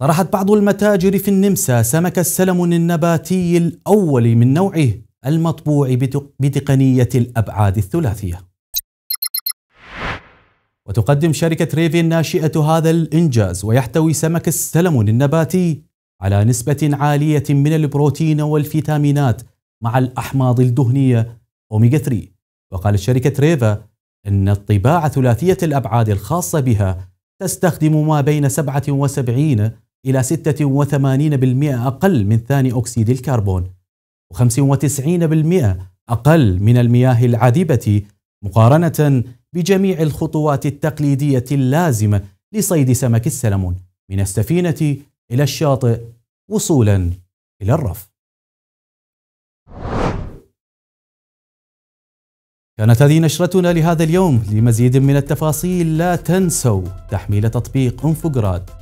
طرحت بعض المتاجر في النمسا سمك السلمون النباتي الأول من نوعه المطبوع بتقنية الأبعاد الثلاثية وتقدم شركة ريفي الناشئة هذا الإنجاز ويحتوي سمك السلمون النباتي على نسبة عالية من البروتين والفيتامينات مع الأحماض الدهنية أوميغا 3 وقالت شركة ريفا أن الطباعة ثلاثية الأبعاد الخاصة بها تستخدم ما بين 77 إلى 86% أقل من ثاني أكسيد الكربون و95% أقل من المياه العذبة مقارنة بجميع الخطوات التقليدية اللازمة لصيد سمك السلمون من السفينة إلى الشاطئ وصولا إلى الرف كانت هذه نشرتنا لهذا اليوم لمزيد من التفاصيل لا تنسوا تحميل تطبيق انفوجراد